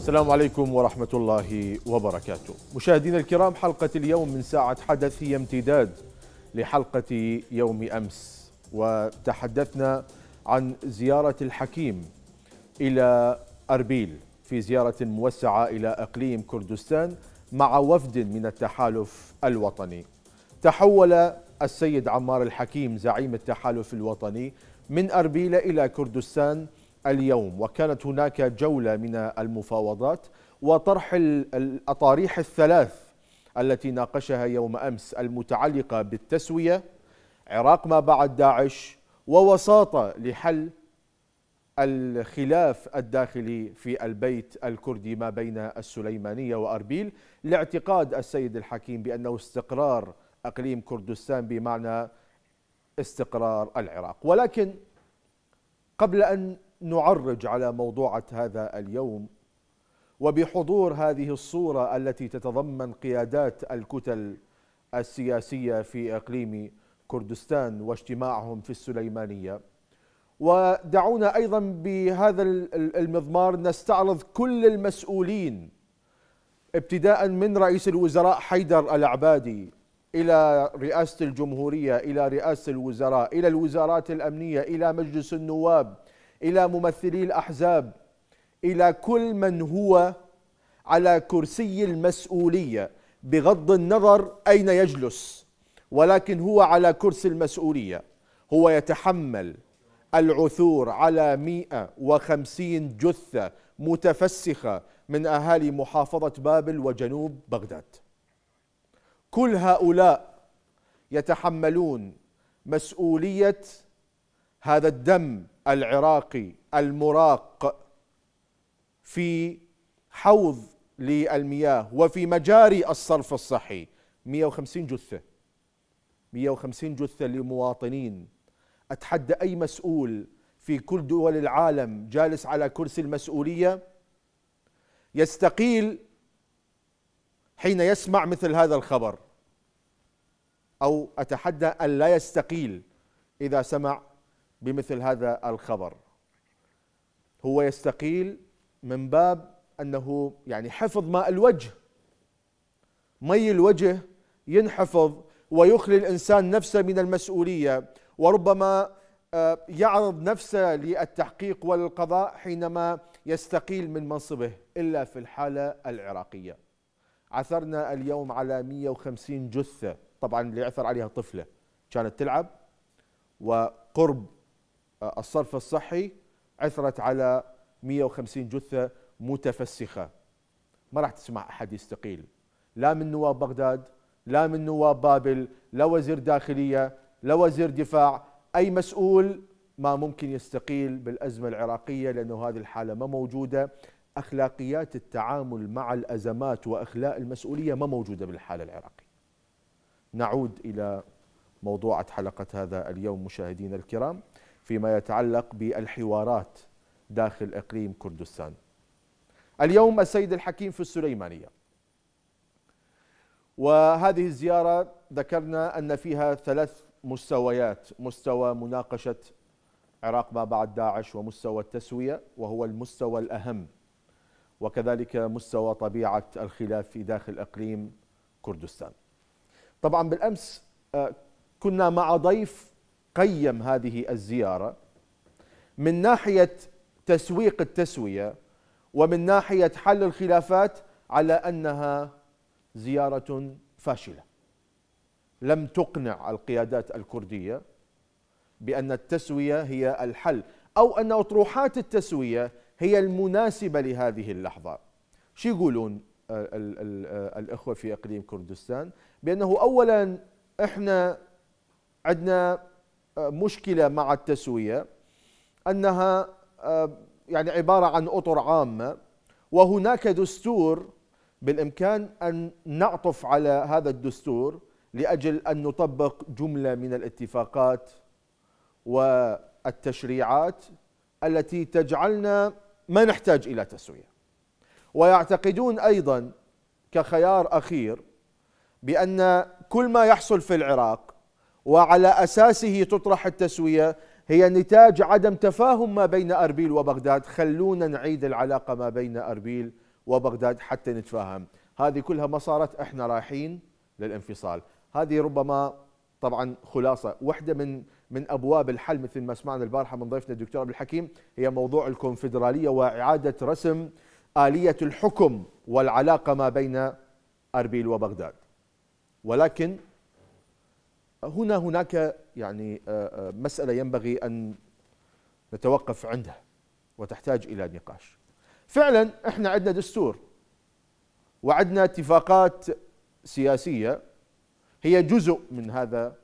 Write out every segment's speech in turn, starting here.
السلام عليكم ورحمة الله وبركاته مشاهدينا الكرام حلقة اليوم من ساعة حدث هي امتداد لحلقة يوم أمس وتحدثنا عن زيارة الحكيم إلى أربيل في زيارة موسعة إلى أقليم كردستان مع وفد من التحالف الوطني تحول السيد عمار الحكيم زعيم التحالف الوطني من أربيل إلى كردستان اليوم وكانت هناك جولة من المفاوضات وطرح الأطاريح الثلاث التي ناقشها يوم أمس المتعلقة بالتسوية عراق ما بعد داعش ووساطة لحل الخلاف الداخلي في البيت الكردي ما بين السليمانية وأربيل لاعتقاد السيد الحكيم بأنه استقرار أقليم كردستان بمعنى استقرار العراق ولكن قبل أن نعرج على موضوعة هذا اليوم وبحضور هذه الصورة التي تتضمن قيادات الكتل السياسية في إقليم كردستان واجتماعهم في السليمانية ودعونا أيضا بهذا المضمار نستعرض كل المسؤولين ابتداء من رئيس الوزراء حيدر العبادي إلى رئاسة الجمهورية إلى رئاسة الوزراء إلى الوزارات الأمنية إلى مجلس النواب إلى ممثلي الأحزاب إلى كل من هو على كرسي المسؤولية بغض النظر أين يجلس ولكن هو على كرسي المسؤولية هو يتحمل العثور على 150 جثة متفسخة من أهالي محافظة بابل وجنوب بغداد كل هؤلاء يتحملون مسؤولية هذا الدم العراقي المراق في حوض للمياه وفي مجاري الصرف الصحي 150 جثة 150 جثة لمواطنين أتحدى أي مسؤول في كل دول العالم جالس على كرسي المسؤولية يستقيل حين يسمع مثل هذا الخبر أو أتحدى أن لا يستقيل إذا سمع بمثل هذا الخبر هو يستقيل من باب انه يعني حفظ ماء الوجه مي الوجه ينحفظ ويخلي الانسان نفسه من المسؤوليه وربما آه، يعرض نفسه للتحقيق والقضاء حينما يستقيل من منصبه الا في الحاله العراقيه. عثرنا اليوم على 150 جثه طبعا اللي عثر عليها طفله كانت تلعب وقرب الصرف الصحي عثرت على 150 جثة متفسخة ما راح تسمع أحد يستقيل لا من نواب بغداد لا من نواب بابل لا وزير داخلية لا وزير دفاع أي مسؤول ما ممكن يستقيل بالأزمة العراقية لأنه هذه الحالة ما موجودة أخلاقيات التعامل مع الأزمات وأخلاء المسؤولية ما موجودة بالحالة العراقية نعود إلى موضوعة حلقة هذا اليوم مشاهدينا الكرام فيما يتعلق بالحوارات داخل إقليم كردستان اليوم السيد الحكيم في السليمانية وهذه الزيارة ذكرنا أن فيها ثلاث مستويات مستوى مناقشة عراق ما بعد داعش ومستوى التسوية وهو المستوى الأهم وكذلك مستوى طبيعة الخلاف في داخل إقليم كردستان طبعا بالأمس آه، كنا مع ضيف قيم هذه الزيارة من ناحية تسويق التسوية ومن ناحية حل الخلافات على أنها زيارة فاشلة لم تقنع القيادات الكردية بأن التسوية هي الحل أو أن أطروحات التسوية هي المناسبة لهذه اللحظة شو يقولون الإخوة في إقليم كردستان بأنه أولا إحنا عندنا مشكلة مع التسوية أنها آه، يعني عبارة عن أطر عامة وهناك دستور بالإمكان أن نعطف على هذا الدستور لأجل أن نطبق جملة من الاتفاقات والتشريعات التي تجعلنا ما نحتاج إلى تسوية ويعتقدون أيضا كخيار أخير بأن كل ما يحصل في العراق وعلى أساسه تطرح التسوية هي نتاج عدم تفاهم ما بين أربيل وبغداد خلونا نعيد العلاقة ما بين أربيل وبغداد حتى نتفاهم هذه كلها ما صارت احنا رايحين للانفصال هذه ربما طبعا خلاصة واحدة من من أبواب الحل مثل ما سمعنا البارحة من ضيفنا الدكتور عبد الحكيم هي موضوع الكونفدرالية وإعادة رسم آلية الحكم والعلاقة ما بين أربيل وبغداد ولكن هنا هناك يعني آه، آه، مسألة ينبغي أن نتوقف عندها وتحتاج إلى نقاش فعلا احنا عندنا دستور وعندنا اتفاقات سياسية هي جزء من هذا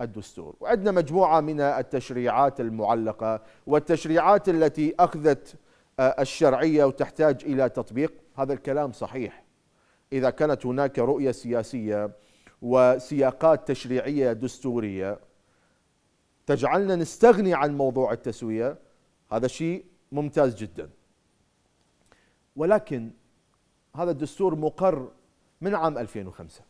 الدستور وعندنا مجموعة من التشريعات المعلقة والتشريعات التي أخذت آه، الشرعية وتحتاج إلى تطبيق هذا الكلام صحيح إذا كانت هناك رؤية سياسية وسياقات تشريعيه دستوريه تجعلنا نستغني عن موضوع التسويه هذا شيء ممتاز جدا ولكن هذا الدستور مقر من عام 2005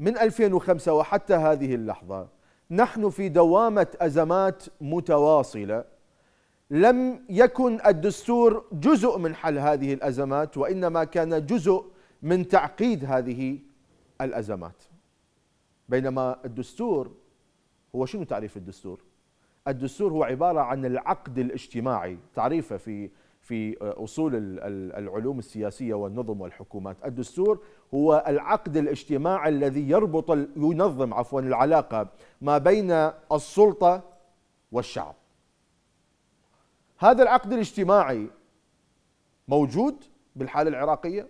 من 2005 وحتى هذه اللحظه نحن في دوامه ازمات متواصله لم يكن الدستور جزء من حل هذه الازمات وانما كان جزء من تعقيد هذه الأزمات بينما الدستور هو شنو تعريف الدستور؟ الدستور هو عبارة عن العقد الاجتماعي تعريفه في في أصول العلوم السياسية والنظم والحكومات الدستور هو العقد الاجتماعي الذي يربط ينظم عفوا العلاقة ما بين السلطة والشعب هذا العقد الاجتماعي موجود بالحالة العراقية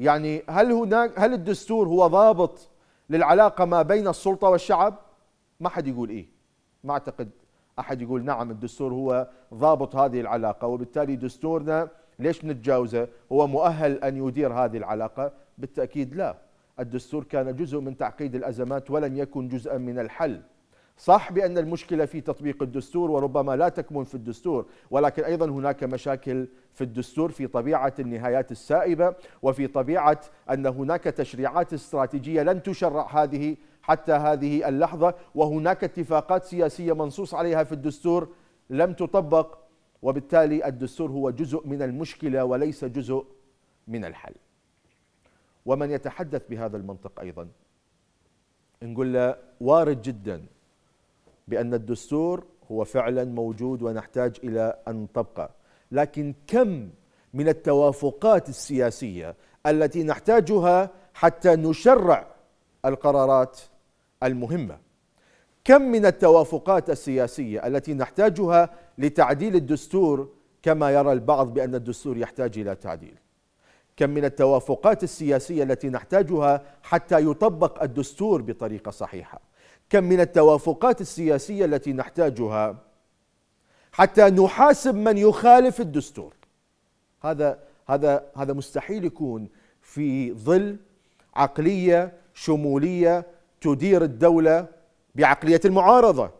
يعني هل هناك هل الدستور هو ضابط للعلاقه ما بين السلطه والشعب؟ ما حد يقول ايه ما اعتقد احد يقول نعم الدستور هو ضابط هذه العلاقه وبالتالي دستورنا ليش نتجاوزه؟ هو مؤهل ان يدير هذه العلاقه؟ بالتاكيد لا الدستور كان جزء من تعقيد الازمات ولن يكن جزءا من الحل صح بأن المشكلة في تطبيق الدستور وربما لا تكمن في الدستور ولكن أيضا هناك مشاكل في الدستور في طبيعة النهايات السائبة وفي طبيعة أن هناك تشريعات استراتيجية لن تشرع هذه حتى هذه اللحظة وهناك اتفاقات سياسية منصوص عليها في الدستور لم تطبق وبالتالي الدستور هو جزء من المشكلة وليس جزء من الحل ومن يتحدث بهذا المنطق أيضا نقول له وارد جداً بأن الدستور هو فعلا موجود ونحتاج إلى أن تبقى لكن كم من التوافقات السياسية التي نحتاجها حتى نشرع القرارات المهمة كم من التوافقات السياسية التي نحتاجها لتعديل الدستور كما يرى البعض بأن الدستور يحتاج إلى تعديل كم من التوافقات السياسية التي نحتاجها حتى يطبق الدستور بطريقة صحيحة كم من التوافقات السياسية التي نحتاجها حتى نحاسب من يخالف الدستور هذا هذا هذا مستحيل يكون في ظل عقلية شمولية تدير الدولة بعقلية المعارضة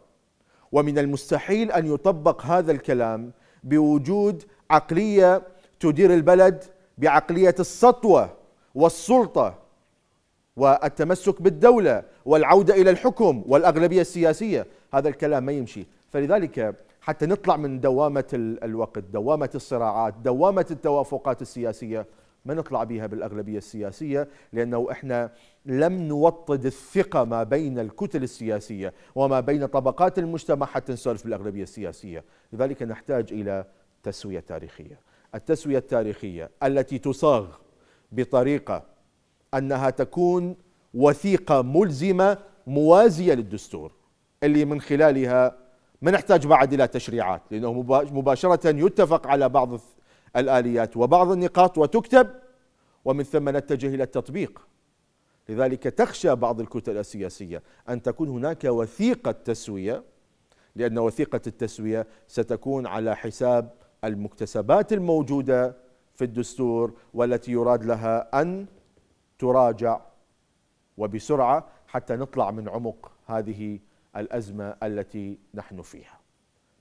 ومن المستحيل أن يطبق هذا الكلام بوجود عقلية تدير البلد بعقلية السطوة والسلطة والتمسك بالدولة والعودة إلى الحكم والأغلبية السياسية هذا الكلام ما يمشي فلذلك حتى نطلع من دوامة الوقت دوامة الصراعات دوامة التوافقات السياسية ما نطلع بها بالأغلبية السياسية لأنه إحنا لم نوطد الثقة ما بين الكتل السياسية وما بين طبقات المجتمع حتى نسولف بالأغلبية السياسية لذلك نحتاج إلى تسوية تاريخية التسوية التاريخية التي تصاغ بطريقة أنها تكون وثيقة ملزمة موازية للدستور اللي من خلالها ما نحتاج بعد إلى تشريعات لأنه مباشرة يتفق على بعض الآليات وبعض النقاط وتكتب ومن ثم نتجه إلى التطبيق لذلك تخشى بعض الكتل السياسية أن تكون هناك وثيقة تسوية لأن وثيقة التسوية ستكون على حساب المكتسبات الموجودة في الدستور والتي يراد لها أن تراجع وبسرعه حتى نطلع من عمق هذه الازمه التي نحن فيها.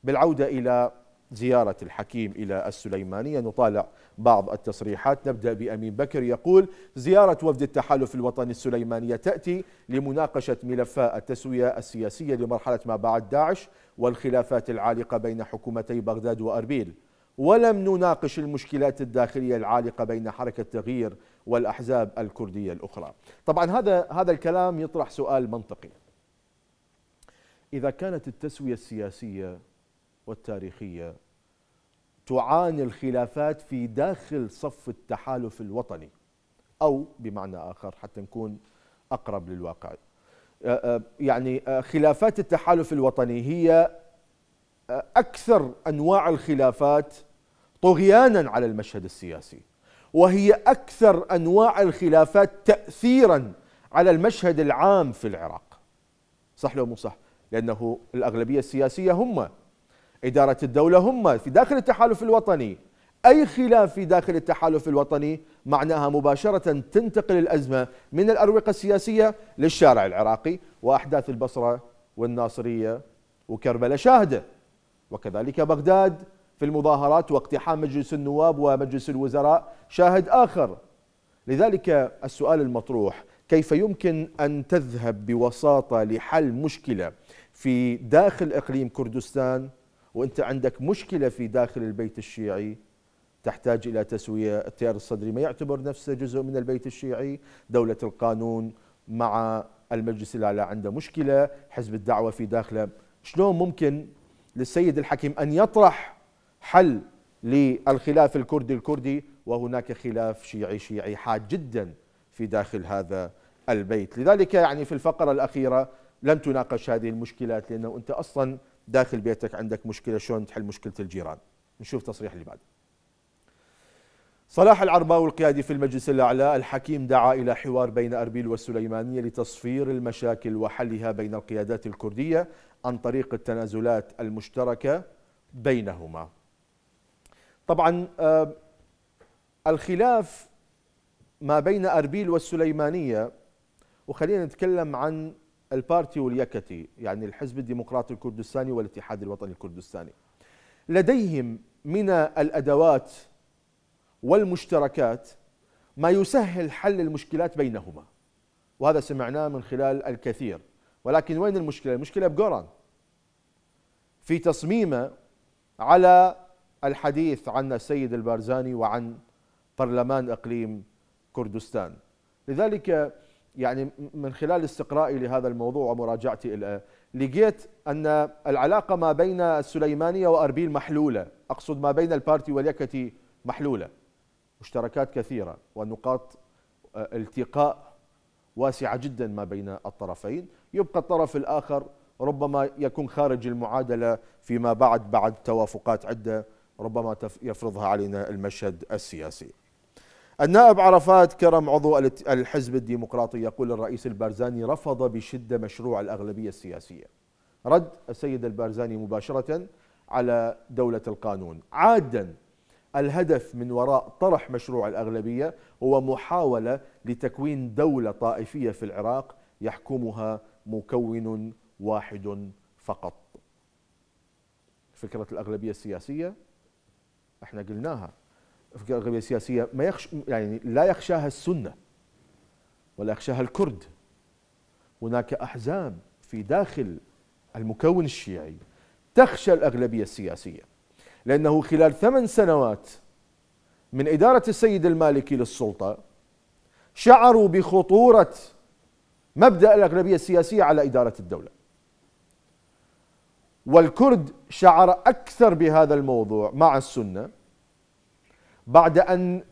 بالعوده الى زياره الحكيم الى السليمانيه نطالع بعض التصريحات نبدا بامين بكر يقول زياره وفد التحالف الوطني السليمانيه تاتي لمناقشه ملفاء التسويه السياسيه لمرحله ما بعد داعش والخلافات العالقه بين حكومتي بغداد واربيل. ولم نناقش المشكلات الداخلية العالقة بين حركة تغيير والأحزاب الكردية الأخرى طبعا هذا هذا الكلام يطرح سؤال منطقي إذا كانت التسوية السياسية والتاريخية تعاني الخلافات في داخل صف التحالف الوطني أو بمعنى آخر حتى نكون أقرب للواقع آه، آه، يعني آه، خلافات التحالف الوطني هي أكثر أنواع الخلافات طغيانا على المشهد السياسي وهي اكثر انواع الخلافات تاثيرا على المشهد العام في العراق صح لو مو صح لانه الاغلبيه السياسيه هم اداره الدوله هم في داخل التحالف الوطني اي خلاف في داخل التحالف الوطني معناها مباشره تنتقل الازمه من الاروقه السياسيه للشارع العراقي واحداث البصره والناصريه وكربلاء شاهده وكذلك بغداد في المظاهرات واقتحام مجلس النواب ومجلس الوزراء شاهد آخر لذلك السؤال المطروح كيف يمكن أن تذهب بوساطة لحل مشكلة في داخل إقليم كردستان وأنت عندك مشكلة في داخل البيت الشيعي تحتاج إلى تسوية التيار الصدري ما يعتبر نفسه جزء من البيت الشيعي دولة القانون مع المجلس الأعلى عنده مشكلة حزب الدعوة في داخله شلون ممكن للسيد الحكيم أن يطرح حل للخلاف الكردي الكردي وهناك خلاف شيعي شيعي حاد جدا في داخل هذا البيت لذلك يعني في الفقرة الأخيرة لم تناقش هذه المشكلات لأنه أنت أصلا داخل بيتك عندك مشكلة شلون تحل مشكلة الجيران نشوف تصريح اللي بعده صلاح العرباوي القيادي في المجلس الأعلى الحكيم دعا إلى حوار بين أربيل والسليمانية لتصفير المشاكل وحلها بين القيادات الكردية عن طريق التنازلات المشتركة بينهما طبعا آه، الخلاف ما بين أربيل والسليمانية وخلينا نتكلم عن البارتي واليكتي يعني الحزب الديمقراطي الكردستاني والاتحاد الوطني الكردستاني لديهم من الأدوات والمشتركات ما يسهل حل المشكلات بينهما وهذا سمعناه من خلال الكثير ولكن وين المشكلة؟ المشكلة بجوران في تصميمه على الحديث عن السيد البارزاني وعن برلمان اقليم كردستان لذلك يعني من خلال استقرائي لهذا الموضوع ومراجعتي له لقيت ان العلاقه ما بين السليمانيه واربيل محلوله اقصد ما بين البارتي واليكتي محلوله مشتركات كثيره ونقاط آه، التقاء واسعه جدا ما بين الطرفين يبقى الطرف الاخر ربما يكون خارج المعادله فيما بعد بعد توافقات عده ربما يفرضها علينا المشهد السياسي النائب عرفات كرم عضو الحزب الديمقراطي يقول الرئيس البارزاني رفض بشدة مشروع الأغلبية السياسية رد السيد البارزاني مباشرة على دولة القانون عادا الهدف من وراء طرح مشروع الأغلبية هو محاولة لتكوين دولة طائفية في العراق يحكمها مكون واحد فقط فكرة الأغلبية السياسية احنا قلناها في الغربيه السياسيه ما يخش يعني لا يخشاها السنه ولا يخشاها الكرد هناك احزاب في داخل المكون الشيعي تخشى الاغلبيه السياسيه لانه خلال ثمان سنوات من اداره السيد المالكي للسلطه شعروا بخطوره مبدا الاغلبيه السياسيه على اداره الدوله والكرد شعر أكثر بهذا الموضوع مع السنة بعد أن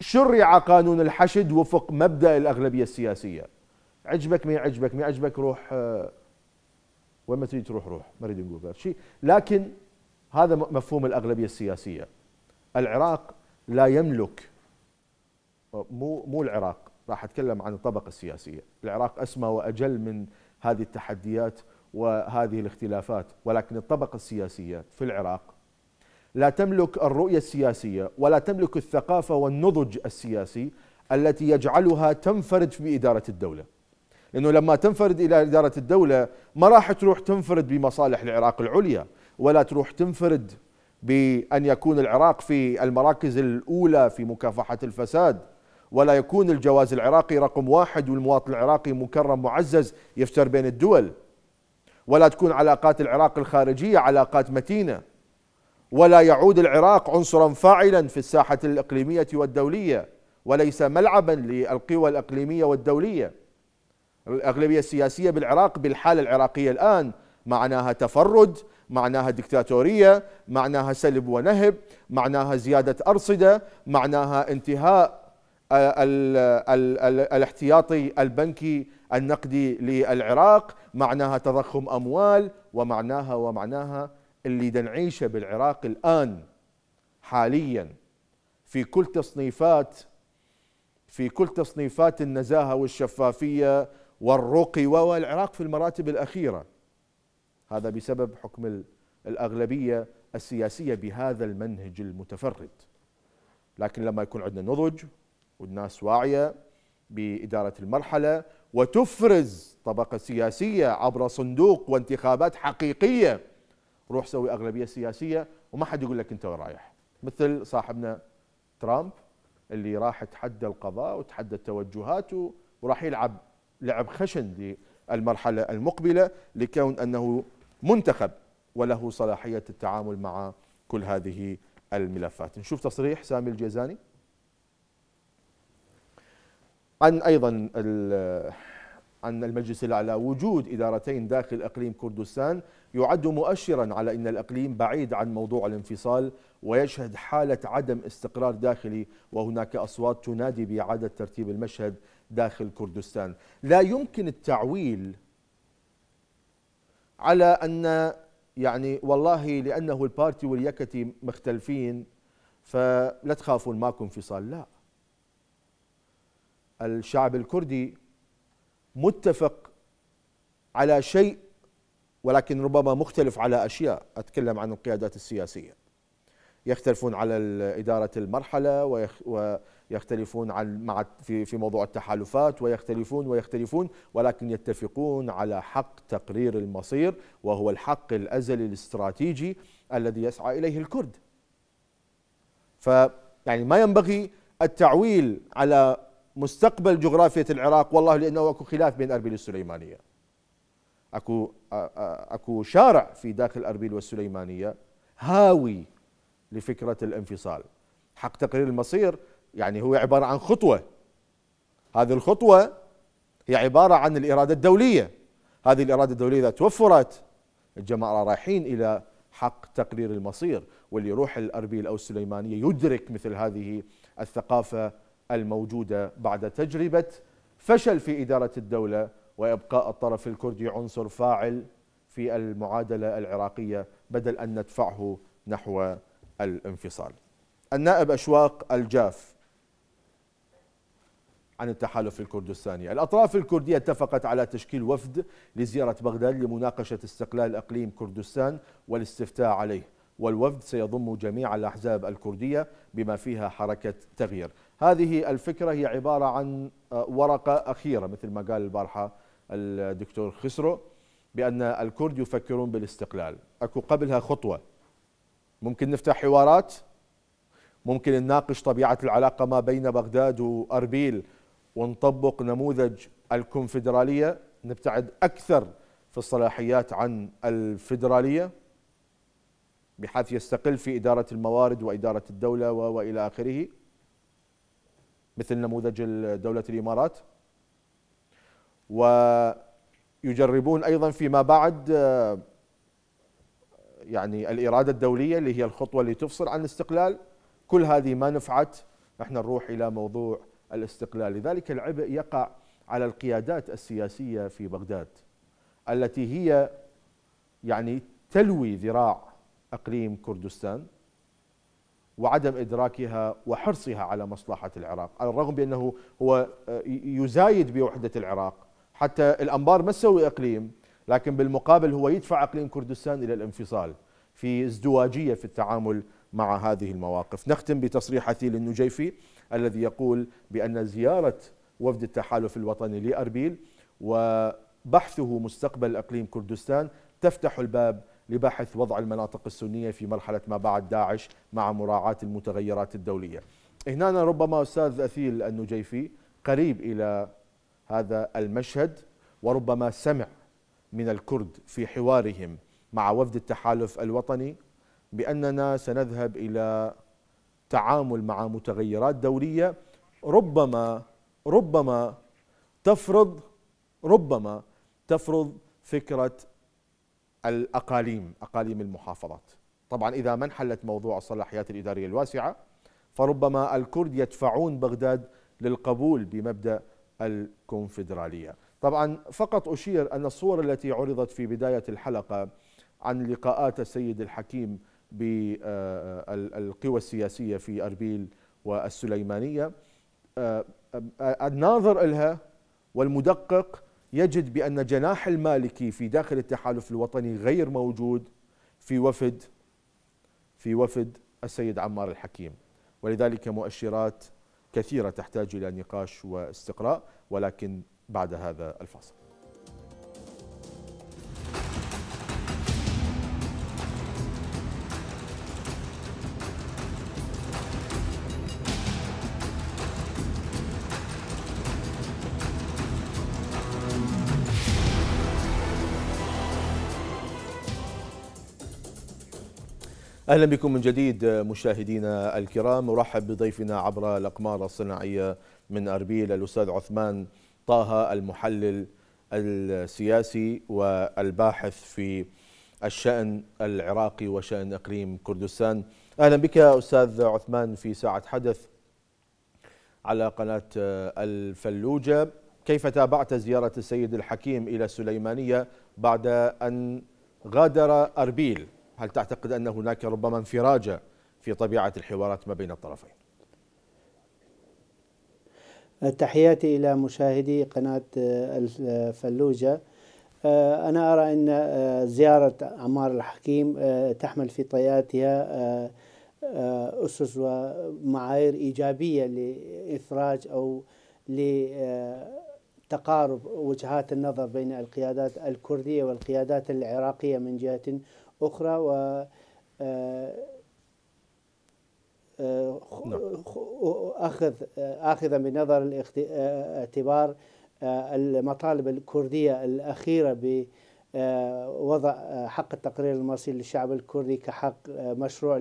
شرع قانون الحشد وفق مبدأ الأغلبية السياسية عجبك ما يعجبك ما يعجبك روح آه، وين ما تريد تروح روح ما اريد نقول شيء لكن هذا مفهوم الأغلبية السياسية العراق لا يملك آه، مو مو العراق راح أتكلم عن الطبقة السياسية العراق أسمى وأجل من هذه التحديات وهذه الاختلافات ولكن الطبقة السياسية في العراق لا تملك الرؤية السياسية ولا تملك الثقافة والنضج السياسي التي يجعلها تنفرد في إدارة الدولة لأنه لما تنفرد إلى إدارة الدولة ما راح تروح تنفرد بمصالح العراق العليا ولا تروح تنفرد بأن يكون العراق في المراكز الأولى في مكافحة الفساد ولا يكون الجواز العراقي رقم واحد والمواطن العراقي مكرم معزز يفتر بين الدول ولا تكون علاقات العراق الخارجية علاقات متينة ولا يعود العراق عنصرا فاعلا في الساحة الإقليمية والدولية وليس ملعبا للقوى الإقليمية والدولية الأغلبية السياسية بالعراق بالحالة العراقية الآن معناها تفرد معناها دكتاتورية معناها سلب ونهب معناها زيادة أرصدة معناها انتهاء الـ آه، الـ الـ الاحتياطي البنكي النقدي للعراق معناها تضخم أموال ومعناها ومعناها اللي دنعيشه بالعراق الآن حاليا في كل تصنيفات في كل تصنيفات النزاهة والشفافية والرقي والعراق في المراتب الأخيرة هذا بسبب حكم الأغلبية السياسية بهذا المنهج المتفرد لكن لما يكون عندنا نضج والناس واعية بإدارة المرحلة وتفرز طبقة سياسية عبر صندوق وانتخابات حقيقية روح سوي أغلبية سياسية وما حد يقول لك أنت وين رايح مثل صاحبنا ترامب اللي راح تحدى القضاء وتحدى التوجهات وراح يلعب لعب خشن للمرحلة المقبلة لكون أنه منتخب وله صلاحية التعامل مع كل هذه الملفات نشوف تصريح سامي الجيزاني عن أيضا عن المجلس الأعلى وجود إدارتين داخل إقليم كردستان يعد مؤشرا على أن الإقليم بعيد عن موضوع الانفصال ويشهد حالة عدم استقرار داخلي وهناك أصوات تنادي بإعادة ترتيب المشهد داخل كردستان لا يمكن التعويل على أن يعني والله لأنه البارتي واليكتي مختلفين فلا تخافون ماكو انفصال لا الشعب الكردي متفق على شيء ولكن ربما مختلف على اشياء اتكلم عن القيادات السياسيه يختلفون على اداره المرحله ويختلفون عن مع في في موضوع التحالفات ويختلفون ويختلفون ولكن يتفقون على حق تقرير المصير وهو الحق الازلي الاستراتيجي الذي يسعى اليه الكرد. ف يعني ما ينبغي التعويل على مستقبل جغرافية العراق والله لأنه أكو خلاف بين أربيل والسليمانية أكو, أكو شارع في داخل أربيل والسليمانية هاوي لفكرة الانفصال حق تقرير المصير يعني هو عبارة عن خطوة هذه الخطوة هي عبارة عن الإرادة الدولية هذه الإرادة الدولية إذا توفرت الجماعة رايحين إلى حق تقرير المصير واللي يروح الأربيل أو السليمانية يدرك مثل هذه الثقافة الموجودة بعد تجربة فشل في إدارة الدولة وإبقاء الطرف الكردي عنصر فاعل في المعادلة العراقية بدل أن ندفعه نحو الانفصال النائب أشواق الجاف عن التحالف الكردستاني الأطراف الكردية اتفقت على تشكيل وفد لزيارة بغداد لمناقشة استقلال أقليم كردستان والاستفتاء عليه والوفد سيضم جميع الأحزاب الكردية بما فيها حركة تغيير هذه الفكرة هي عبارة عن آه، ورقة أخيرة مثل ما قال البارحة الدكتور خسرو بأن الكرد يفكرون بالاستقلال أكو قبلها خطوة ممكن نفتح حوارات ممكن نناقش طبيعة العلاقة ما بين بغداد وأربيل ونطبق نموذج الكونفدرالية نبتعد أكثر في الصلاحيات عن الفدرالية بحيث يستقل في إدارة الموارد وإدارة الدولة وإلى آخره مثل نموذج دولة الإمارات ويجربون أيضا فيما بعد آه، يعني الإرادة الدولية اللي هي الخطوة اللي تفصل عن الاستقلال كل هذه ما نفعت احنا نروح إلى موضوع الاستقلال لذلك العبء يقع على القيادات السياسية في بغداد التي هي يعني تلوي ذراع أقليم كردستان وعدم إدراكها وحرصها على مصلحة العراق على الرغم بأنه هو آه، يزايد بوحدة العراق حتى الأنبار ما تسوي إقليم لكن بالمقابل هو يدفع إقليم كردستان إلى الانفصال في ازدواجية في التعامل مع هذه المواقف نختم بتصريحتي للنجيفي الذي يقول بأن زيارة وفد التحالف الوطني لأربيل وبحثه مستقبل إقليم كردستان تفتح الباب لبحث وضع المناطق السنية في مرحلة ما بعد داعش مع مراعاة المتغيرات الدولية هنا ربما أستاذ أثيل النجيفي قريب إلى هذا المشهد وربما سمع من الكرد في حوارهم مع وفد التحالف الوطني بأننا سنذهب إلى تعامل مع متغيرات دولية ربما ربما تفرض ربما تفرض فكرة الأقاليم أقاليم المحافظات طبعا إذا ما انحلت موضوع الصلاحيات الإدارية الواسعة فربما الكرد يدفعون بغداد للقبول بمبدأ الكونفدرالية طبعا فقط أشير أن الصور التي عرضت في بداية الحلقة عن لقاءات السيد الحكيم بالقوى آه، السياسية في أربيل والسليمانية آه، آه، الناظر لها والمدقق يجد بأن جناح المالكي في داخل التحالف الوطني غير موجود في وفد في وفد السيد عمار الحكيم ولذلك مؤشرات كثيرة تحتاج إلى نقاش واستقراء ولكن بعد هذا الفاصل اهلا بكم من جديد مشاهدينا الكرام ارحب بضيفنا عبر الاقمار الصناعيه من اربيل الاستاذ عثمان طه المحلل السياسي والباحث في الشان العراقي وشان اقليم كردستان اهلا بك استاذ عثمان في ساعه حدث على قناه آه، الفلوجه كيف تابعت زياره السيد الحكيم الى السليمانيه بعد ان غادر اربيل هل تعتقد أن هناك ربما انفراجة في طبيعة الحوارات ما بين الطرفين تحياتي إلى مشاهدي قناة آه، الفلوجة آه، آه، أنا أرى أن زيارة عمار الحكيم تحمل في طياتها أسس ومعايير إيجابية لإفراج أو لتقارب وجهات النظر بين القيادات الكردية والقيادات العراقية من جهة أخرى و آه، آه، نعم. آه، أخذ آخذا بنظر الاعتبار المطالب الكردية الأخيرة بوضع حق التقرير المصير للشعب الكردي كحق مشروع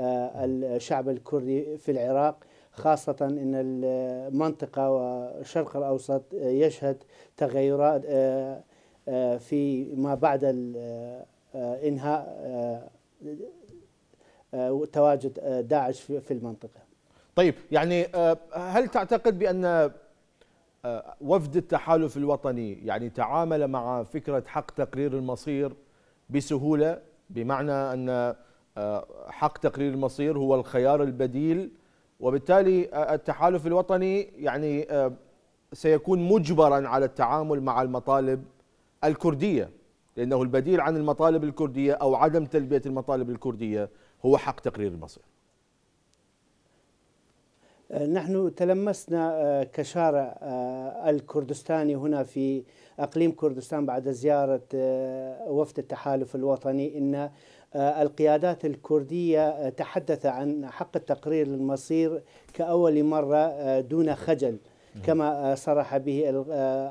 للشعب الكردي في العراق خاصة أن المنطقة والشرق الأوسط يشهد تغيرات فيما بعد آه، انهاء آه، آه، تواجد داعش في المنطقه. طيب يعني هل تعتقد بان وفد التحالف الوطني يعني تعامل مع فكره حق تقرير المصير بسهوله بمعنى ان حق تقرير المصير هو الخيار البديل وبالتالي التحالف الوطني يعني سيكون مجبرا على التعامل مع المطالب الكرديه لأنه البديل عن المطالب الكردية أو عدم تلبية المطالب الكردية هو حق تقرير المصير آه، نحن تلمسنا آه، كشارع آه، الكردستاني هنا في اقليم كردستان بعد زياره وفد التحالف الوطني ان القيادات الكرديه تحدث عن حق التقرير للمصير كاول مره دون خجل كما صرح به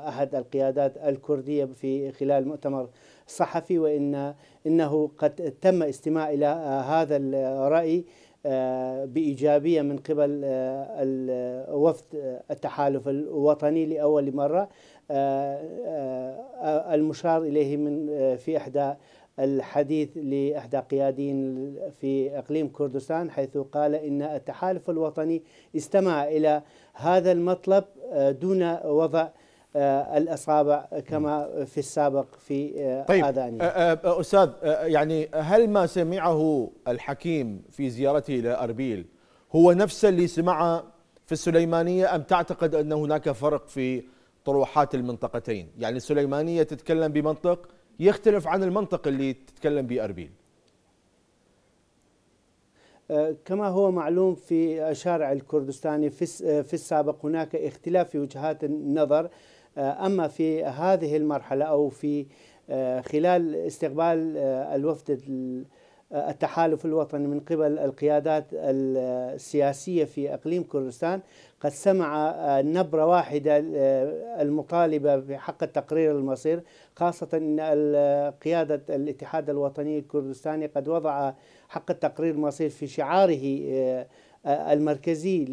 احد القيادات الكرديه في خلال مؤتمر صحفي وإن إنه قد تم استماع إلى آه، هذا الرأي آه، آه، بإيجابية من قبل وفد التحالف الوطني لأول مرة المشار إليه من في إحدى الحديث لإحدى قياديين في إقليم كردستان حيث قال إن التحالف الوطني استمع إلى هذا المطلب دون وضع آه، الأصابع كما في السابق في آه، طيب طيب أستاذ يعني هل ما سمعه الحكيم في زيارته إلى أربيل هو نفس اللي سمعه في السليمانية أم تعتقد أن هناك فرق في طروحات المنطقتين يعني السليمانية تتكلم بمنطق يختلف عن المنطق اللي تتكلم به أربيل كما هو معلوم في الشارع الكردستاني في السابق هناك اختلاف في وجهات النظر آه، أما في هذه المرحلة أو في آه، خلال استقبال آه، الوفد التحالف الوطني من قبل القيادات السياسية في أقليم كردستان قد سمع نبرة واحدة المطالبة بحق التقرير المصير خاصة أن قيادة الاتحاد الوطني الكردستاني قد وضع حق التقرير المصير في شعاره المركزي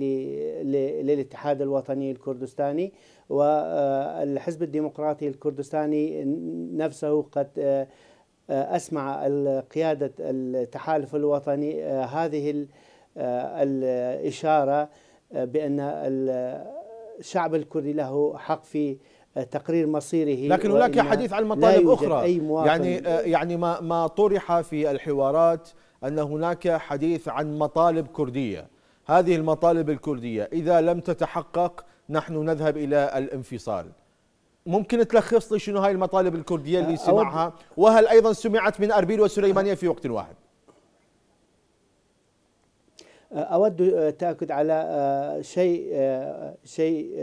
للاتحاد الوطني الكردستاني والحزب الديمقراطي الكردستاني نفسه قد آه، آه، أسمع قيادة التحالف الوطني آه، هذه الإشارة بأن الشعب الكردي له حق في تقرير مصيره لكن هناك حديث عن مطالب اخرى أي يعني يعني ما ما طرح في الحوارات ان هناك حديث عن مطالب كرديه هذه المطالب الكرديه اذا لم تتحقق نحن نذهب الى الانفصال ممكن تلخص لي شنو هاي المطالب الكرديه اللي أه، سمعها وهل ايضا سمعت من اربيل وسليمانيه في وقت واحد أه، اود التاكد على أه، شيء شيء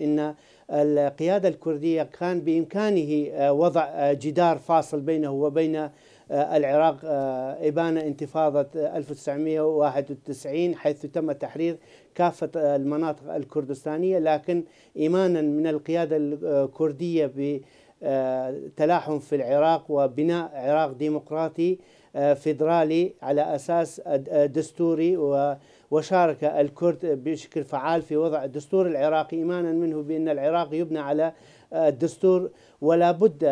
ان القياده الكرديه كان بامكانه وضع جدار فاصل بينه وبين آه، العراق آه، إبان انتفاضة 1991 آه، حيث تم تحرير كافة المناطق الكردستانية لكن إيمانا من القيادة الكردية بتلاحم في العراق وبناء عراق ديمقراطي فيدرالي على أساس دستوري وشارك الكرد بشكل فعال في وضع الدستور العراقي إيمانا منه بأن العراق يبنى على الدستور ولا بد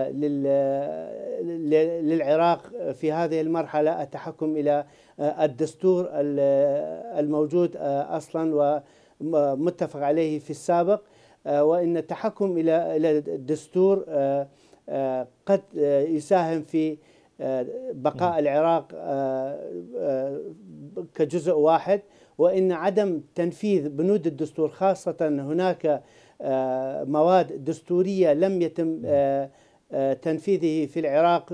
للعراق في هذه المرحلة التحكم إلى آه، الدستور آه، الموجود آه، أصلا ومتفق عليه في السابق وإن التحكم إلى الدستور قد يساهم في بقاء العراق كجزء واحد وإن عدم تنفيذ بنود الدستور خاصة هناك آه، مواد دستورية لم يتم آه، آه، تنفيذه في العراق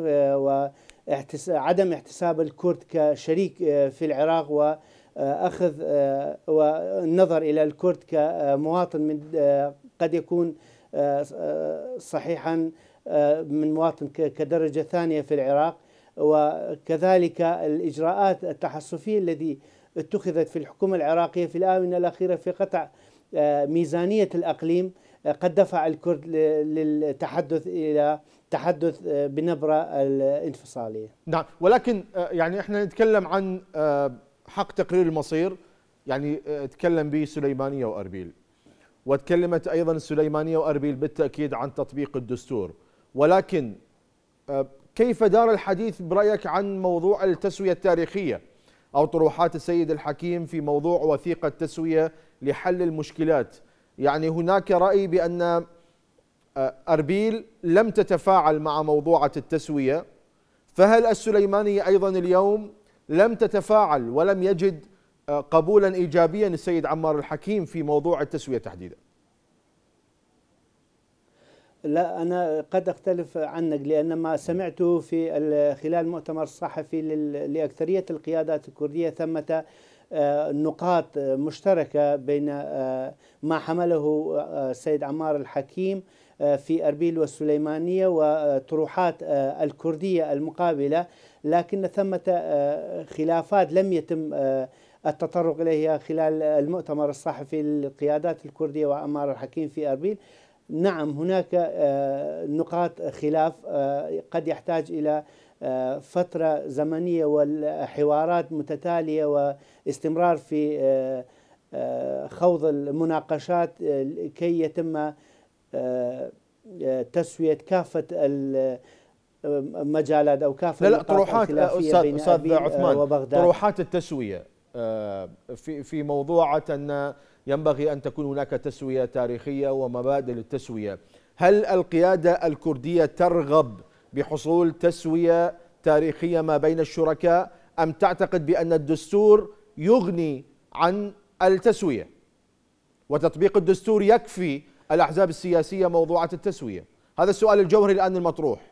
وعدم احتساب الكرد كشريك في العراق وأخذ والنظر إلى الكرد كمواطن من قد يكون صحيحا من مواطن كدرجة ثانية في العراق وكذلك الإجراءات التحصفية التي اتخذت في الحكومة العراقية في الآونة الأخيرة في قطع ميزانية الأقليم آه، قد دفع الكرد للتحدث إلى تحدث آه، بنبرة الانفصالية نعم ولكن آه، يعني احنا نتكلم عن حق تقرير المصير يعني تكلم به سليمانية وأربيل وتكلمت أيضا سليمانية وأربيل بالتأكيد عن تطبيق الدستور ولكن كيف دار الحديث برأيك عن موضوع التسوية التاريخية أو طروحات السيد الحكيم في موضوع وثيقة تسوية لحل المشكلات يعني هناك رأي بأن آه، أربيل لم تتفاعل مع موضوعة التسوية فهل السليمانية أيضا اليوم لم تتفاعل ولم يجد آه، قبولا إيجابيا السيد عمار الحكيم في موضوع التسوية تحديدا لا أنا قد أختلف عنك لأن ما سمعته في خلال المؤتمر الصحفي لأكثرية القيادات الكردية ثمة آه، نقاط مشتركة بين آه، ما حمله آه، السيد عمار الحكيم في أربيل والسليمانية وطروحات الكردية المقابلة لكن ثمة خلافات لم يتم التطرق إليها خلال المؤتمر الصحفي للقيادات الكردية وعمار الحكيم في أربيل نعم هناك آه، نقاط خلاف آه، قد يحتاج إلى آه، فترة زمنية والحوارات متتالية واستمرار في خوض المناقشات كي يتم تسوية كافة المجالات أو كافة لا لا طروحات أستاذ, أستاذ عثمان وبغداد طروحات التسوية في في موضوعة أن ينبغي أن تكون هناك تسوية تاريخية ومبادئ للتسوية هل القيادة الكردية ترغب بحصول تسوية تاريخية ما بين الشركاء أم تعتقد بأن الدستور يغني عن التسوية وتطبيق الدستور يكفي الأحزاب السياسية موضوعة التسوية هذا السؤال الجوهري الآن المطروح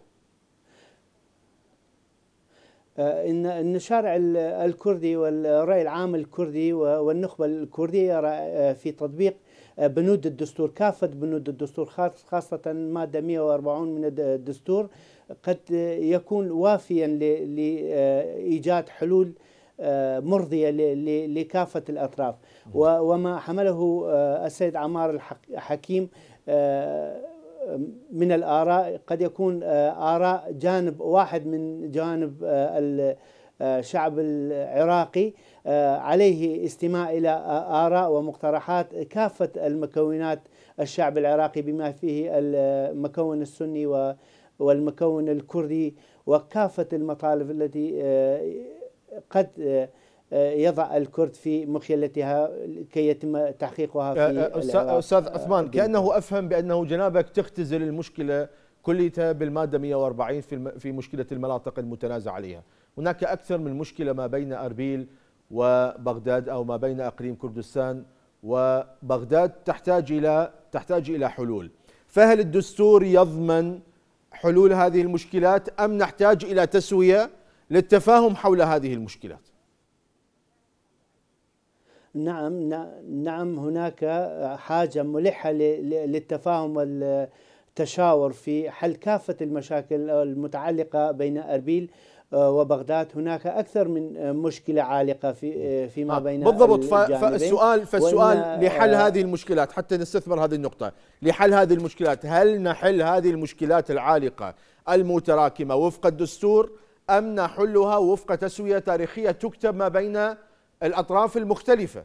آه، ان ان الشارع الكردي والراي العام الكردي والنخبه الكرديه آه، في تطبيق آه، بنود الدستور كافه بنود الدستور خاصه ماده 140 من الدستور قد يكون وافيا لايجاد حلول مرضية لكافة الأطراف وما حمله السيد عمار الحكيم من الآراء قد يكون آه، آراء جانب واحد من جانب آه، الشعب آه، العراقي عليه استماع إلى آراء ومقترحات كافة المكونات الشعب العراقي بما فيه المكون السني والمكون الكردي وكافة المطالب التي قد آه، يضع الكرد في مخيلتها كي يتم تحقيقها في آه، آه، استاذ عثمان كانه افهم بانه جنابك تختزل المشكله كليتها بالماده 140 في في مشكله المناطق المتنازع عليها، هناك اكثر من مشكله ما بين اربيل وبغداد او ما بين اقليم كردستان وبغداد تحتاج الى تحتاج الى حلول. فهل الدستور يضمن حلول هذه المشكلات ام نحتاج الى تسويه للتفاهم حول هذه المشكلات؟ نعم نعم هناك حاجة ملحة للتفاهم والتشاور في حل كافة المشاكل المتعلقة بين أربيل آه، وبغداد هناك اكثر من مشكله عالقه في آه، فيما آه، بين بالضبط فالسؤال فالسؤال لحل هذه المشكلات حتى نستثمر هذه النقطه لحل هذه المشكلات هل نحل هذه المشكلات العالقه المتراكمه وفق الدستور ام نحلها وفق تسويه تاريخيه تكتب ما بين الأطراف المختلفة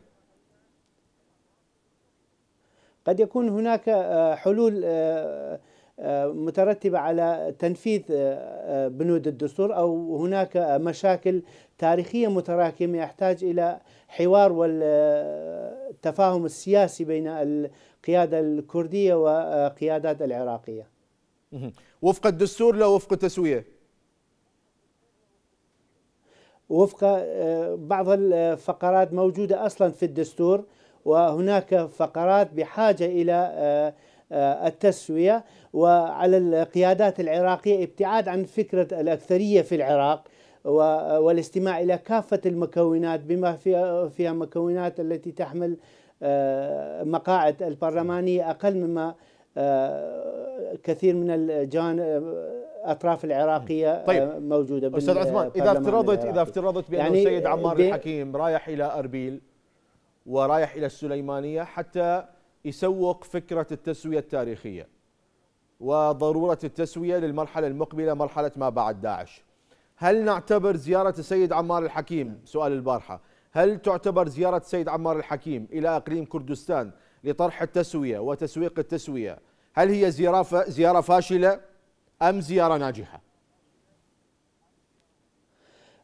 قد يكون هناك آه، حلول آه، آه، مترتبة على تنفيذ بنود الدستور أو هناك مشاكل تاريخية متراكمة يحتاج إلى حوار والتفاهم السياسي بين القيادة الكردية وقيادات العراقية وفق الدستور لا وفق التسوية وفق آه، بعض الفقرات آه، موجودة أصلا في الدستور وهناك فقرات بحاجة إلى آه، التسوية وعلى القيادات العراقية ابتعاد عن فكرة الأكثرية في العراق والاستماع إلى كافة المكونات بما فيها مكونات التي تحمل مقاعد البرلمانية أقل مما آه، كثير من الجانب آه، اطراف العراقيه طيب. آه، موجوده استاذ عثمان اذا افترضت اذا افترضت بان يعني السيد عمار الحكيم رايح الى اربيل ورايح الى السليمانيه حتى يسوق فكره التسويه التاريخيه وضروره التسويه للمرحله المقبله مرحله ما بعد داعش هل نعتبر زياره السيد عمار الحكيم سؤال البارحه هل تعتبر زياره السيد عمار الحكيم الى اقليم كردستان لطرح التسوية وتسويق التسوية هل هي زيارة, زيارة فاشلة أم زيارة ناجحة؟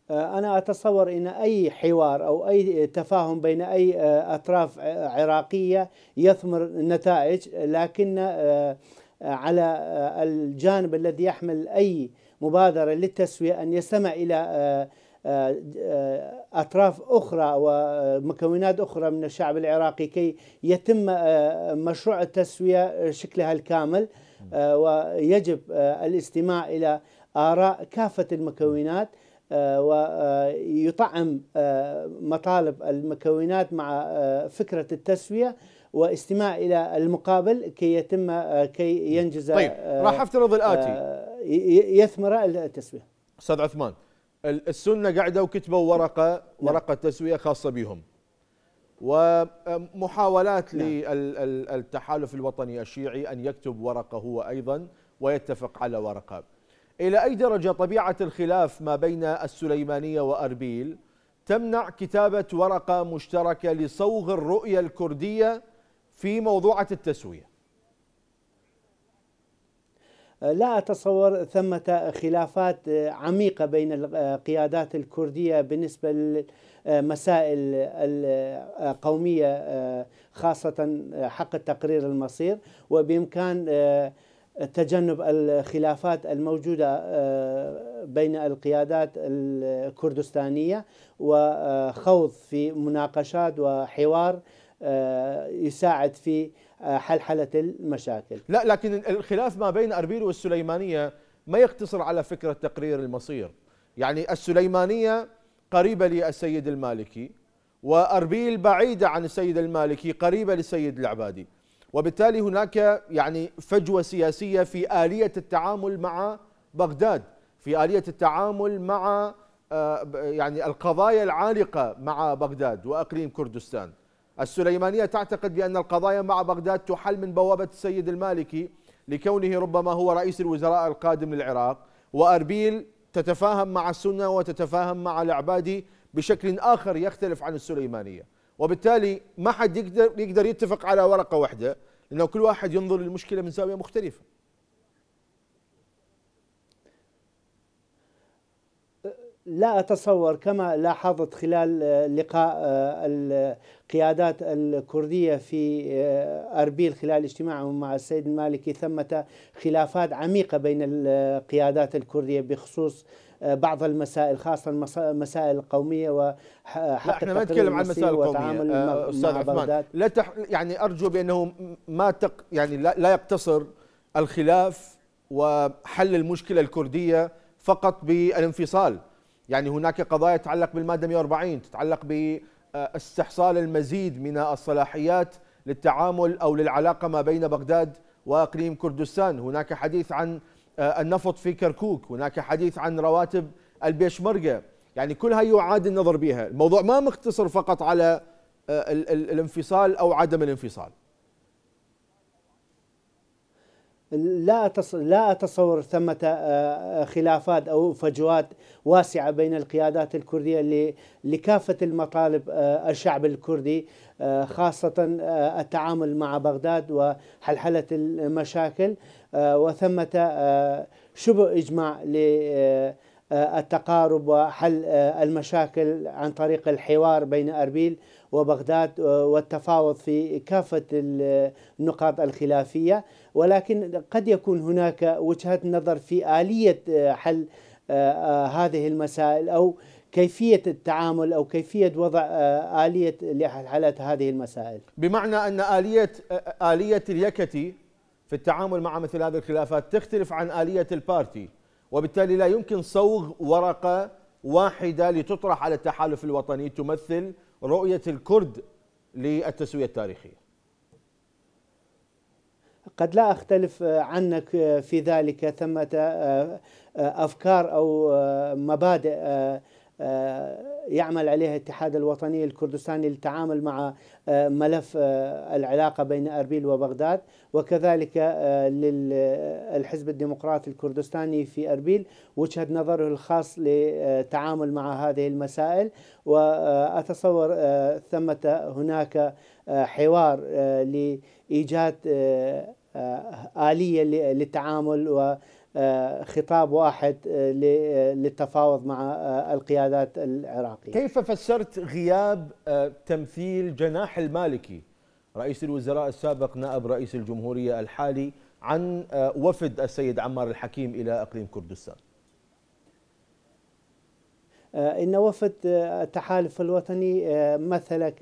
آه، أنا أتصور أن أي حوار أو أي تفاهم بين أي آه، أطراف عراقية يثمر نتائج لكن آه، على الجانب الذي يحمل أي مبادرة للتسوية أن يستمع إلى آه، آه، أطراف أخرى ومكونات أخرى من الشعب العراقي كي يتم آه، مشروع التسوية شكلها الكامل ويجب الاستماع إلى آراء كافة المكونات ويطعم مطالب المكونات مع فكرة التسوية واستماع الى المقابل كي يتم كي ينجز طيب راح افترض الاتي يثمر التسويه استاذ عثمان السنه قاعده وكتبوا ورقه نعم. ورقه تسويه خاصه بهم ومحاولات نعم. للتحالف الوطني الشيعي ان يكتب ورقه هو ايضا ويتفق على ورقه. الى اي درجه طبيعه الخلاف ما بين السليمانيه واربيل تمنع كتابه ورقه مشتركه لصوغ الرؤيه الكرديه في موضوعه التسويه؟ لا أتصور ثمة خلافات عميقة بين القيادات الكردية بالنسبة للمسائل القومية خاصة حق التقرير المصير وبإمكان تجنب الخلافات الموجودة آه، بين القيادات الكردستانية وخوض في مناقشات وحوار آه، يساعد في حلحله المشاكل. لا لكن الخلاف ما بين اربيل والسليمانيه ما يقتصر على فكره تقرير المصير، يعني السليمانيه قريبه للسيد المالكي واربيل بعيده عن السيد المالكي قريبه للسيد العبادي. وبالتالي هناك يعني فجوه سياسيه في اليه التعامل مع بغداد، في اليه التعامل مع آه، يعني القضايا العالقه مع بغداد واقليم كردستان. السليمانية تعتقد بأن القضايا مع بغداد تحل من بوابة السيد المالكي لكونه ربما هو رئيس الوزراء القادم للعراق وأربيل تتفاهم مع السنة وتتفاهم مع العبادي بشكل آخر يختلف عن السليمانية وبالتالي ما حد يقدر, يقدر يتفق على ورقة واحدة لأنه كل واحد ينظر للمشكلة من زاوية مختلفة لا أتصور كما لاحظت خلال آه، لقاء آه، القيادات الكردية في آه، أربيل خلال اجتماعهم مع السيد المالكي ثمة خلافات عميقة بين القيادات الكردية بخصوص بعض المسائل خاصة المسائل القومية وحق احنا ما نتكلم عن المسائل القومية أستاذ عثمان لا تح يعني أرجو بأنه ما تق يعني لا يقتصر الخلاف وحل المشكلة الكردية فقط بالانفصال يعني هناك قضايا تتعلق بالمادة 140 تتعلق باستحصال المزيد من الصلاحيات للتعامل أو للعلاقة ما بين بغداد وإقليم كردستان هناك حديث عن آه، النفط في كركوك هناك حديث عن رواتب البيشمركة يعني كلها يعاد النظر بها الموضوع ما مقتصر فقط على آه، الانفصال أو عدم الانفصال لا لا اتصور ثمه آه، آه، خلافات او فجوات واسعه بين القيادات الكرديه لكافه المطالب آه، الشعب الكردي خاصه التعامل مع بغداد وحلحله المشاكل وثمه شبه اجماع آه، التقارب وحل آه، المشاكل عن طريق الحوار بين اربيل وبغداد آه، والتفاوض في كافه النقاط الخلافيه ولكن قد يكون هناك وجهه نظر في اليه حل هذه المسائل او كيفية التعامل أو كيفية وضع آلية لحلات هذه المسائل بمعنى أن آلية, آلية اليكتي في التعامل مع مثل هذه الخلافات تختلف عن آلية البارتي وبالتالي لا يمكن صوغ ورقة واحدة لتطرح على التحالف الوطني تمثل رؤية الكرد للتسوية التاريخية قد لا أختلف آه، عنك آه، في ذلك ثمة آه، أفكار أو مبادئ آه، يعمل عليها الاتحاد الوطني الكردستاني للتعامل مع آه، ملف آه، العلاقة بين أربيل وبغداد وكذلك للحزب الديمقراطي الكردستاني في أربيل وجهة نظره الخاص للتعامل مع هذه المسائل وأتصور ثمة هناك حوار لإيجاد آلية للتعامل و آه، خطاب واحد آه، آه، للتفاوض مع القيادات العراقية كيف فسرت غياب تمثيل جناح المالكي رئيس الوزراء السابق نائب رئيس الجمهورية الحالي عن وفد السيد عمار الحكيم إلى أقليم كردستان إن وفد التحالف الوطني مثل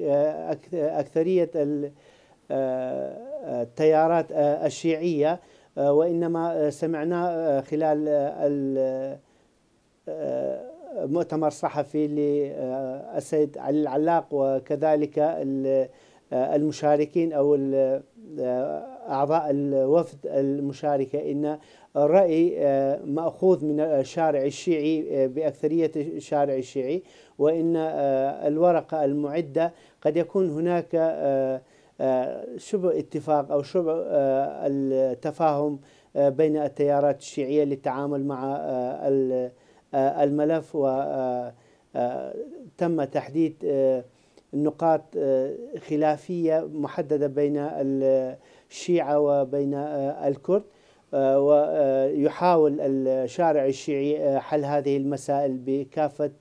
أكثرية التيارات الشيعية وإنما سمعنا خلال المؤتمر الصحفي للسيد علي العلاق وكذلك المشاركين أو أعضاء الوفد المشاركة إن الرأي مأخوذ من الشارع الشيعي بأكثرية الشارع الشيعي وإن الورقة المعدة قد يكون هناك آه، شبه اتفاق أو شبه آه، التفاهم آه، بين التيارات الشيعية للتعامل مع الملف و تم تحديد نقاط خلافية محددة بين الشيعة وبين الكرد ويحاول الشارع الشيعي حل هذه المسائل بكافة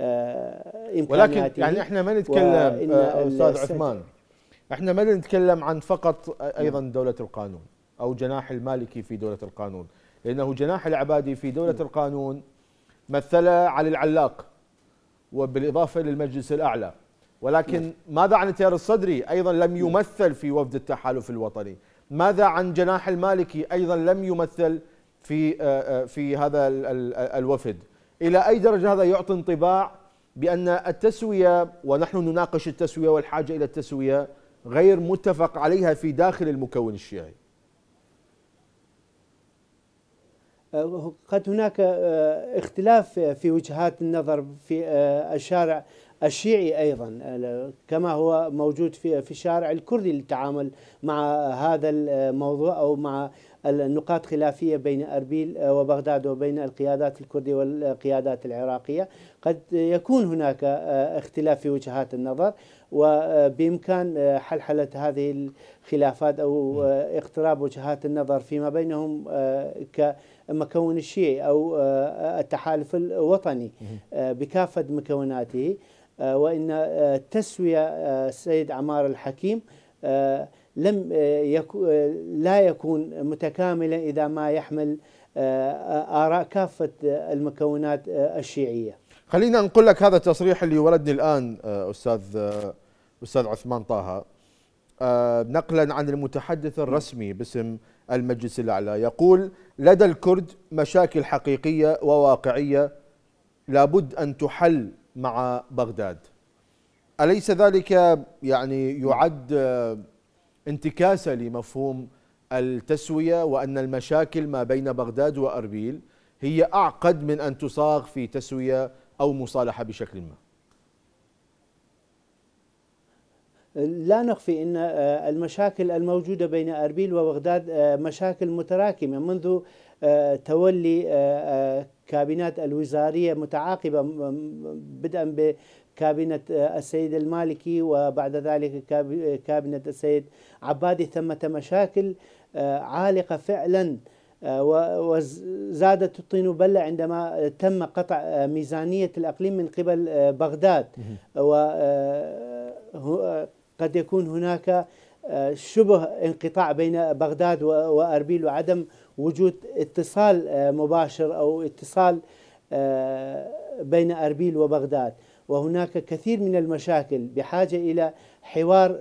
امكانياته ولكن يعني احنا ما نتكلم أستاذ عثمان احنا ما نتكلم عن فقط ايضا دوله القانون او جناح المالكي في دوله القانون لانه جناح العبادي في دوله القانون مثل علي العلاق وبالاضافه للمجلس الاعلى ولكن ماذا عن التيار الصدري ايضا لم يمثل في وفد التحالف الوطني ماذا عن جناح المالكي ايضا لم يمثل في آه، آه، في هذا الوفد الى اي درجه هذا يعطي انطباع بان التسويه ونحن نناقش التسويه والحاجه الى التسويه غير متفق عليها في داخل المكون الشيعي قد هناك آه، اختلاف في وجهات النظر في آه، الشارع الشيعي ايضا كما هو موجود في في الشارع الكردي للتعامل مع هذا الموضوع او مع النقاط خلافيه بين اربيل آه، وبغداد وبين القيادات الكرديه والقيادات العراقيه قد يكون هناك اختلاف في وجهات النظر وبإمكان آه، حلحلة هذه الخلافات أو آه، اقتراب وجهات النظر فيما بينهم آه، كمكون الشيعي أو التحالف الوطني بكافة مكوناته وإن تسوية السيد عمار الحكيم لم يكو لا يكون متكاملا إذا ما يحمل آراء كافة المكونات الشيعية خلينا نقول لك هذا التصريح اللي وردني الآن أستاذ الاستاذ عثمان طه آه، نقلا عن المتحدث الرسمي باسم المجلس الاعلى يقول لدى الكرد مشاكل حقيقيه وواقعيه لابد ان تحل مع بغداد اليس ذلك يعني يعد آه، انتكاسه لمفهوم التسويه وان المشاكل ما بين بغداد واربيل هي اعقد من ان تصاغ في تسويه او مصالحه بشكل ما لا نخفي أن آه، المشاكل الموجودة بين أربيل وبغداد آه، مشاكل متراكمة منذ آه، تولي كابينات الوزارية متعاقبة بدءا بكابينة السيد المالكي وبعد ذلك كابينة السيد عبادي ثمة مشاكل عالقة فعلا وزادت الطين بلة عندما تم قطع ميزانية الأقليم من قبل بغداد و قد يكون هناك آه، شبه انقطاع بين بغداد واربيل وعدم وجود اتصال آه، مباشر او اتصال آه، بين اربيل وبغداد وهناك كثير من المشاكل بحاجه الى حوار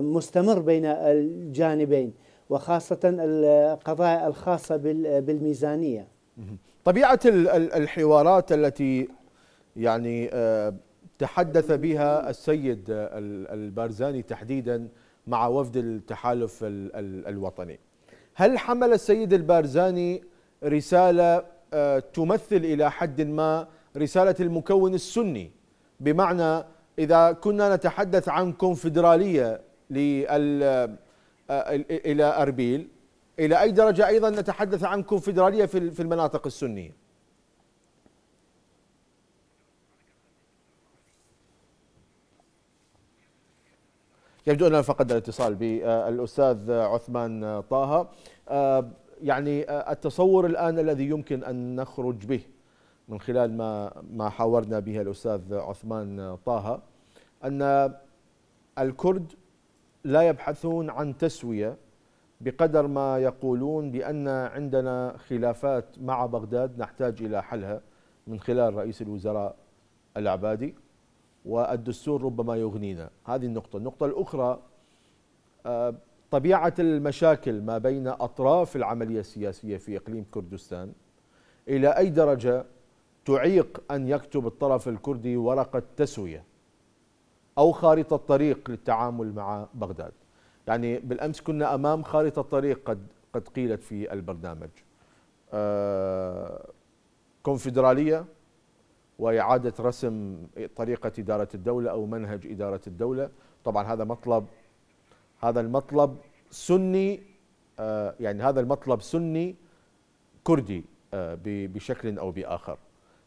مستمر بين الجانبين وخاصه القضايا الخاصه بالميزانيه. طبيعه الحوارات التي يعني تحدث بها السيد البارزاني تحديدا مع وفد التحالف الوطني هل حمل السيد البارزاني رسالة آه، تمثل إلى حد ما رسالة المكون السني بمعنى إذا كنا نتحدث عن كونفدرالية آه، إلى أربيل إلى أي درجة أيضا نتحدث عن كونفدرالية في المناطق السنية يبدو أننا فقدنا الاتصال بالأستاذ عثمان طه آه، يعني آه، التصور الآن الذي يمكن أن نخرج به من خلال ما ما حاورنا به الأستاذ عثمان طه أن الكرد لا يبحثون عن تسوية بقدر ما يقولون بأن عندنا خلافات مع بغداد نحتاج إلى حلها من خلال رئيس الوزراء العبادي والدستور ربما يغنينا هذه النقطة النقطة الأخرى آه، طبيعة المشاكل ما بين أطراف العملية السياسية في إقليم كردستان إلى أي درجة تعيق أن يكتب الطرف الكردي ورقة تسوية أو خارطة طريق للتعامل مع بغداد يعني بالأمس كنا أمام خارطة طريق قد, قد قيلت في البرنامج آه، كونفدرالية وإعادة رسم طريقة إدارة الدولة أو منهج إدارة الدولة طبعا هذا مطلب هذا المطلب سني آه، يعني هذا المطلب سني كردي آه، بشكل أو بآخر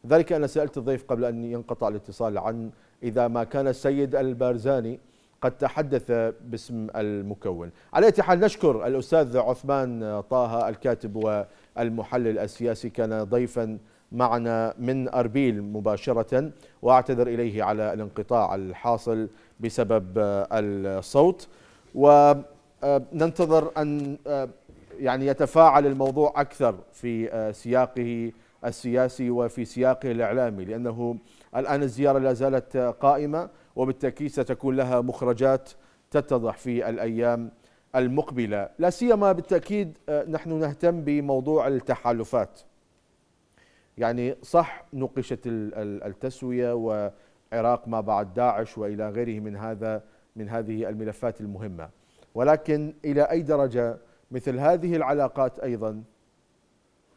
ذلك أنا سألت الضيف قبل أن ينقطع الاتصال عن إذا ما كان السيد البارزاني قد تحدث باسم المكون على حال نشكر الأستاذ عثمان طه الكاتب والمحلل السياسي كان ضيفاً معنا من أربيل مباشرة وأعتذر إليه على الانقطاع الحاصل بسبب آه، الصوت وننتظر آه، أن آه، يعني يتفاعل الموضوع أكثر في سياقه السياسي وفي سياقه الإعلامي لأنه الآن الزيارة لا زالت قائمة وبالتأكيد ستكون لها مخرجات تتضح في الأيام المقبلة لا سيما بالتأكيد نحن نهتم بموضوع التحالفات يعني صح نقشت التسوية وعراق ما بعد داعش وإلى غيره من هذا من هذه الملفات المهمة ولكن إلى أي درجة مثل هذه العلاقات أيضا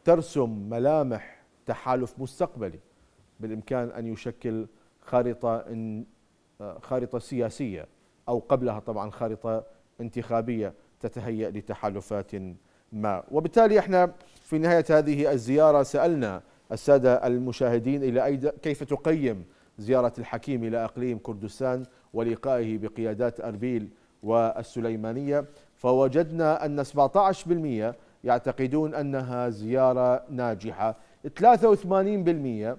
ترسم ملامح تحالف مستقبلي بالإمكان أن يشكل خارطة إن خارطة سياسية أو قبلها طبعا خارطة انتخابية تتهيأ لتحالفات ما وبالتالي احنا في نهاية هذه الزيارة سألنا السادة المشاهدين إلى أي كيف تقيم زيارة الحكيم إلى أقليم كردستان ولقائه بقيادات أربيل والسليمانية فوجدنا أن 17% يعتقدون أنها زيارة ناجحة 83%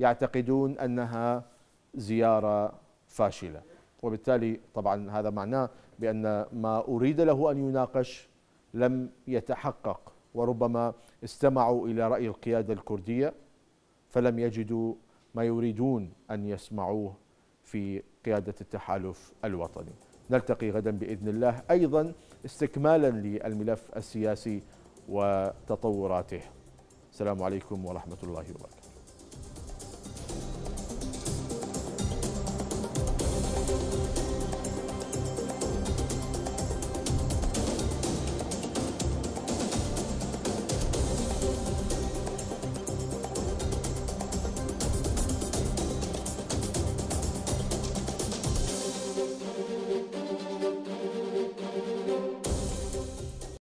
يعتقدون أنها زيارة فاشلة وبالتالي طبعا هذا معناه بأن ما أريد له أن يناقش لم يتحقق وربما استمعوا إلى رأي القيادة الكردية فلم يجدوا ما يريدون أن يسمعوه في قيادة التحالف الوطني نلتقي غدا بإذن الله أيضا استكمالا للملف السياسي وتطوراته السلام عليكم ورحمة الله وبركاته